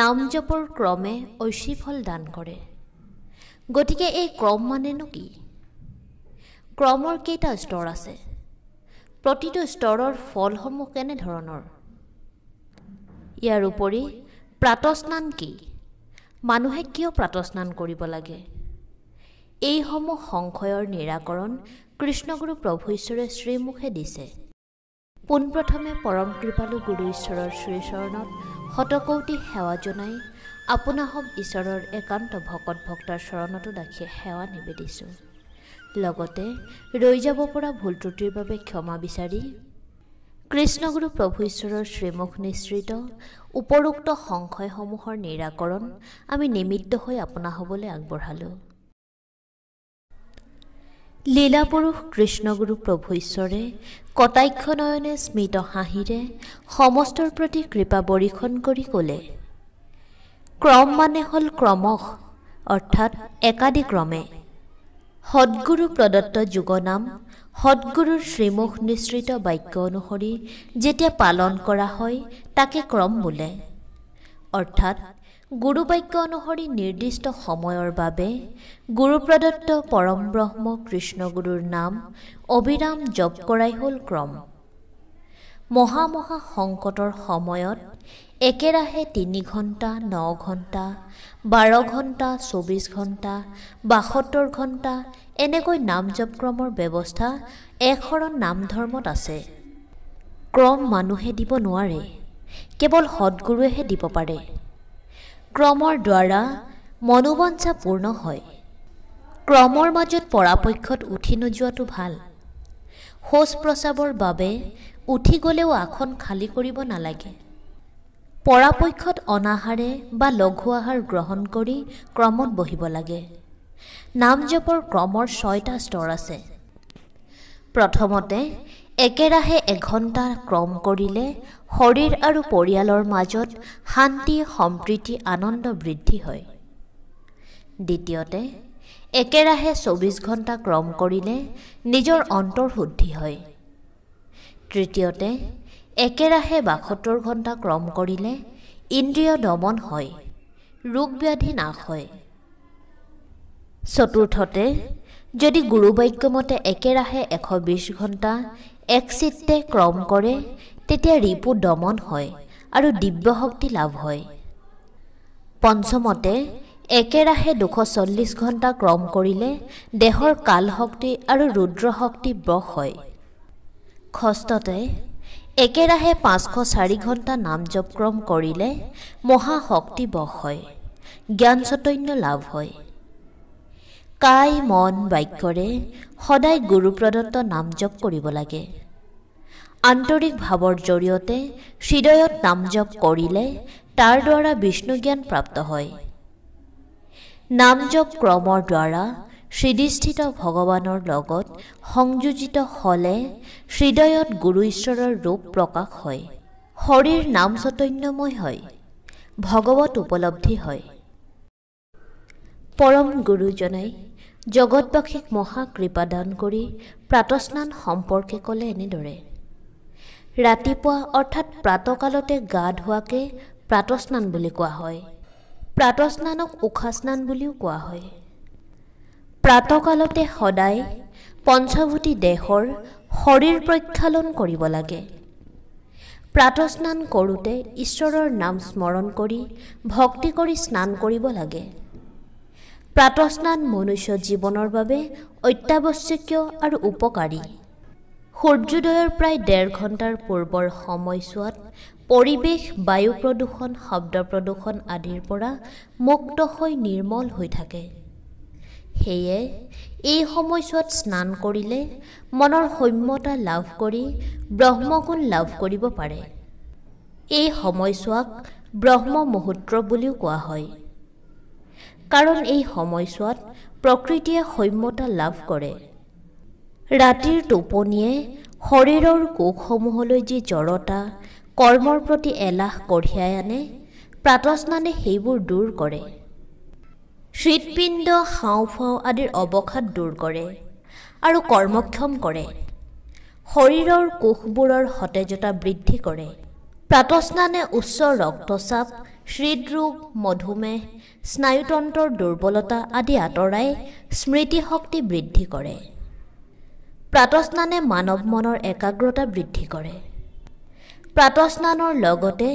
নাম জপৰ ক্ৰমে ঐশীফল দান কৰে গতিকে এই ক্ৰম মানেনো কি ক্ৰমৰ কেইটা স্তৰ আছে প্ৰতিটো স্তৰৰ ফলসমূহ কেনেধৰণৰ ইয়াৰ উপৰি প্ৰাতস্নান কি মানুহে কিয় প্ৰাতস্নান কৰিব লাগে এইসমূহ সংশয়ৰ নিৰাকৰণ কৃষ্ণগুৰু প্ৰভু ঈশ্বৰে শ্ৰীমুখে দিছে পোনপ্ৰথমে পৰম কৃপালু গুৰু ঈশ্বৰৰ শ্ৰীচৰণত শতকৌতি সেৱা জনাই আপোনাসম ঈশ্বৰৰ একান্ত ভকত ভক্তৰ চৰণতো দাখি সেৱা নিবেদিছোঁ লগতে ৰৈ যাব পৰা ভুল ত্ৰুটিৰ বাবে ক্ষমা বিচাৰি কৃষ্ণগুৰু প্ৰভু ঈশ্বৰৰ শ্ৰীমুখ নিশ্ৰিত উপৰোক্ত সংশয়সমূহৰ নিৰাকৰণ আমি নিমিত্ত হৈ আপোনাসবলৈ আগবঢ়ালোঁ লীলাপুৰুষ কৃষ্ণগুৰু প্ৰভু ঈশ্বৰে কটাক্ষ নয়নে স্মিত হাঁহিৰে সমস্তৰ প্ৰতি কৃপা বৰিষণ কৰি ক'লে ক্ৰম মানে হ'ল ক্ৰমশ অৰ্থাৎ একাদিক্ৰমে সদগুৰু প্ৰদত্ত যুগনাম সদগুৰুৰ শ্ৰীমুখ নিশ্ৰিত বাক্য অনুসৰি যেতিয়া পালন কৰা হয় তাকে ক্ৰম বোলে অৰ্থাৎ গুৰু বাক্য অনুসৰি নিৰ্দিষ্ট সময়ৰ বাবে গুৰুপ্ৰদত্ত পৰম ব্ৰহ্ম কৃষ্ণগুৰুৰ নাম অবিৰাম জপ কৰাই হ'ল ক্ৰম মহামহা সংকটৰ সময়ত একেৰাহে তিনি ঘণ্টা ন ঘণ্টা বাৰ ঘণ্টা চৌবিছ ঘণ্টা বাসত্তৰ ঘণ্টা এনেকৈ নাম জপ ক্ৰমৰ ব্যৱস্থা এশৰণ নাম ধৰ্মত আছে ক্ৰম মানুহে দিব নোৱাৰে কেৱল সদগুৰুৱেহে দিব পাৰে ক্ৰমৰ দ্বাৰা মনোবঞ্চা পূৰ্ণ হয় ক্ৰমৰ মাজত পৰাপক্ষত উঠি নোযোৱাটো ভাল শৌচ প্ৰস্ৰাৱৰ বাবে উঠি গ'লেও আসন খালী কৰিব নালাগে পৰাপক্ষত অনাহাৰে বা লঘু আহাৰ গ্ৰহণ কৰি ক্ৰমত বহিব লাগে নাম জপৰ ক্ৰমৰ ছয়টা স্তৰ আছে প্ৰথমতে একেৰাহে এঘণ্টা ক্ৰম কৰিলে শৰীৰ আৰু পৰিয়ালৰ মাজত শান্তি সম্প্ৰীতি আনন্দ বৃদ্ধি হয় দ্বিতীয়তে একেৰাহে চৌবিছ ঘণ্টা ক্ৰম কৰিলে নিজৰ অন্তৰ শুদ্ধি হয় তৃতীয়তে একেৰাহে বাসত্তৰ ঘণ্টা ক্ৰম কৰিলে ইন্দ্ৰিয় দমন হয় ৰোগ ব্যাধি নাশ হয় চতুৰ্থতে যদি গুৰুবাক্যমতে একেৰাহে এশ বিছ ঘণ্টা এক একচিত্তে ক্ৰম কৰে তেতিয়া ৰিপু দমন হয় আৰু দিব্য শক্তি লাভ হয় পঞ্চমতে একেৰাহে দুশ চল্লিছ ঘণ্টা ক্ৰম কৰিলে দেহৰ কাল শক্তি আৰু ৰুদ্ৰ শক্তি ব্ৰশ হয় ষষ্ঠতে একেৰাহে পাঁচশ চাৰি ঘণ্টা নাম জপক্ৰম কৰিলে মহাশক্তি বস হয় জ্ঞান চৈতন্য লাভ হয় কাই মন বাক্যৰে সদায় গুৰুপ্ৰদত্ত নাম জপ কৰিব লাগে আন্তৰিক ভাৱৰ জৰিয়তে হৃদয়ত নাম জপ কৰিলে তাৰ দ্বাৰা বিষ্ণু জ্ঞান প্ৰাপ্ত হয় নাম জপ ক্ৰমৰ দ্বাৰা শ্ৰীধিষ্ঠিত ভগৱানৰ লগত সংযোজিত হ'লে হৃদয়ত গুৰু ঈশ্বৰৰ ৰূপ প্ৰকাশ হয় শৰীৰ নাম চৈতন্যময় হয় ভগৱত উপলব্ধি হয় পৰম গুৰুজনাই জগতবাসীক মহাকৃপাদান কৰি প্ৰাতস্নান সম্পৰ্কে ক'লে এনেদৰে ৰাতিপুৱা অৰ্থাৎ প্ৰাতকালতে গা ধোৱাকে প্ৰাতস্নান বুলি কোৱা হয় প্ৰাতস্নানক উশা স্নান বুলিও কোৱা হয় প্ৰাতকালতে সদায় পঞ্চভূতি দেহৰ শৰীৰ প্ৰক্ষালন কৰিব লাগে প্ৰাতস্নান কৰোঁতে ঈশ্বৰৰ নাম স্মৰণ কৰি ভক্তি কৰি স্নান কৰিব লাগে প্ৰাতস্নান মনুষ্য জীৱনৰ বাবে অত্যাৱশ্যকীয় আৰু উপকাৰী সূৰ্যোদয়ৰ প্ৰায় ডেৰ ঘণ্টাৰ পূৰ্বৰ সময়ছোৱাত পৰিৱেশ বায়ু প্ৰদূষণ শব্দ প্ৰদূষণ আদিৰ পৰা মুক্ত হৈ নিৰ্মল হৈ থাকে সেয়ে এই সময়ছোৱাত স্নান কৰিলে মনৰ সৌম্যতা লাভ কৰি ব্ৰহ্মগুণ লাভ কৰিব পাৰে এই সময়ছোৱাক ব্ৰহ্ম মুহূৰ্ত বুলিও কোৱা হয় কাৰণ এই সময়ছোৱাত প্ৰকৃতিয়ে সৌম্যতা লাভ কৰে ৰাতিৰ টোপনিয়ে শৰীৰৰ কোষসমূহলৈ যি জৰতা কৰ্মৰ প্ৰতি এলাহ কঢ়িয়াই আনে প্ৰাতস্নানে সেইবোৰ দূৰ কৰে হৃৎপিণ্ড হাওঁফাও আদিৰ অৱসাদ দূৰ কৰে আৰু কৰ্মক্ষম কৰে শৰীৰৰ কোষবোৰৰ সতেজতা বৃদ্ধি কৰে প্ৰাতস্নানে উচ্চ ৰক্তচাপ হৃদৰোগ মধুমেহ স্নায়ুতন্ত্ৰৰ দুৰ্বলতা আদি আঁতৰাই স্মৃতিশক্তি বৃদ্ধি কৰে প্ৰাতস্নানে মানৱ মনৰ একাগ্ৰতা বৃদ্ধি কৰে প্ৰাতস্নানৰ লগতে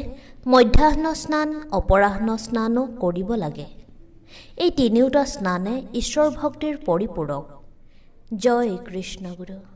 মধ্যাহ্ন স্নান অপৰাহ্ন স্নানো কৰিব লাগে এই তিনিওটা স্নানে ঈশ্বৰ ভক্তিৰ পৰিপূৰক জয় কৃষ্ণগুৰু